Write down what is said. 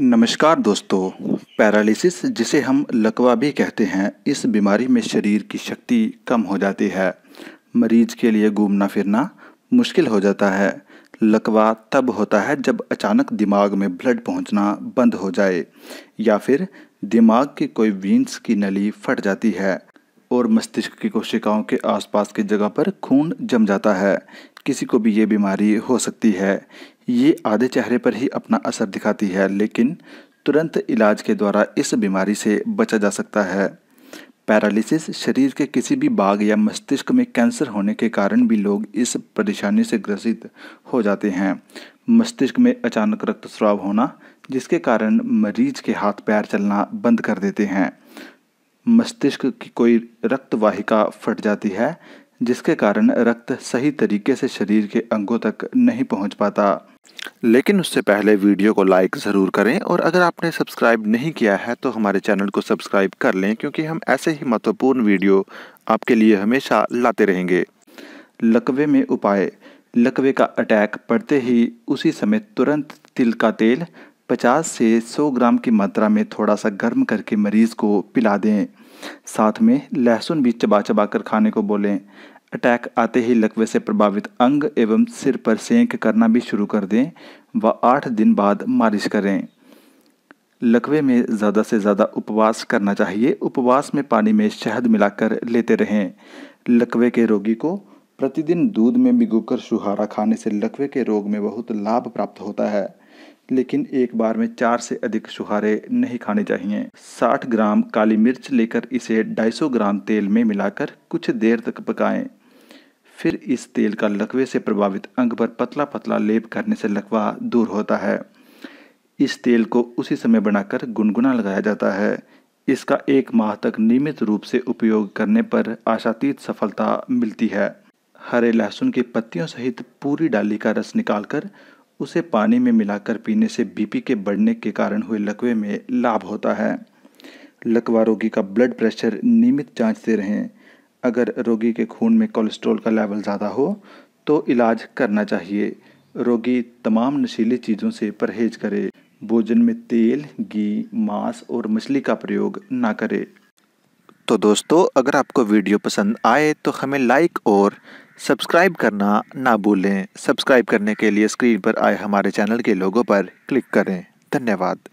नमस्कार दोस्तों पैरालिसिस जिसे हम लकवा भी कहते हैं इस बीमारी में शरीर की शक्ति कम हो जाती है मरीज के लिए घूमना फिरना मुश्किल हो जाता है लकवा तब होता है जब अचानक दिमाग में ब्लड पहुंचना बंद हो जाए या फिर दिमाग की कोई वीन्स की नली फट जाती है और मस्तिष्क की कोशिकाओं के आसपास की जगह पर खून जम जाता है किसी को भी ये बीमारी हो सकती है ये आधे चेहरे पर ही अपना असर दिखाती है लेकिन तुरंत इलाज के द्वारा इस बीमारी से बचा जा सकता है पैरालिसिस शरीर के किसी भी बाग या मस्तिष्क में कैंसर होने के कारण भी लोग इस परेशानी से ग्रसित हो जाते हैं मस्तिष्क में अचानक रक्तस्राव होना जिसके कारण मरीज के हाथ पैर चलना बंद कर देते हैं मस्तिष्क की कोई रक्त वाहिका फट जाती है जिसके कारण रक्त सही तरीके से शरीर के अंगों तक नहीं पहुंच पाता लेकिन उससे पहले वीडियो को लाइक ज़रूर करें और अगर आपने सब्सक्राइब नहीं किया है तो हमारे चैनल को सब्सक्राइब कर लें क्योंकि हम ऐसे ही महत्वपूर्ण वीडियो आपके लिए हमेशा लाते रहेंगे लकवे में उपाय लकवे का अटैक पड़ते ही उसी समय तुरंत तिल का तेल 50 से 100 ग्राम की मात्रा में थोड़ा सा गर्म करके मरीज़ को पिला दें साथ में लहसुन भी चबा चबा कर खाने को बोलें अटैक आते ही लकवे से प्रभावित अंग एवं सिर पर सेंक करना भी शुरू कर दें व आठ दिन बाद मालिश करें लकवे में ज़्यादा से ज़्यादा उपवास करना चाहिए उपवास में पानी में शहद मिलाकर लेते रहें लकवे के रोगी को प्रतिदिन दूध में भिगोकर सुहारा खाने से लकवे के रोग में बहुत लाभ प्राप्त होता है लेकिन एक बार में चार से अधिक सुहारे नहीं खाने चाहिए 60 ग्राम काली मिर्च लेकर इसे 250 ग्राम तेल में मिलाकर कुछ देर तक पकाएं। फिर इस तेल का लकवे से प्रभावित अंग पर पतला पतला लेप करने से लकवा दूर होता है इस तेल को उसी समय बनाकर गुनगुना लगाया जाता है इसका एक माह तक नियमित रूप से उपयोग करने पर आशातीत सफलता मिलती है हरे लहसुन की पत्तियों सहित पूरी डाली का रस निकालकर उसे पानी में मिलाकर पीने से बीपी के बढ़ने के कारण हुए लकवे में लाभ होता है लकवा रोगी का ब्लड प्रेशर नियमित जांचते रहें अगर रोगी के खून में कोलेस्ट्रॉल का लेवल ज़्यादा हो तो इलाज करना चाहिए रोगी तमाम नशीली चीज़ों से परहेज करे भोजन में तेल घी मांस और मछली का प्रयोग ना करे तो दोस्तों अगर आपको वीडियो पसंद आए तो हमें लाइक और सब्सक्राइब करना ना भूलें सब्सक्राइब करने के लिए स्क्रीन पर आए हमारे चैनल के लोगों पर क्लिक करें धन्यवाद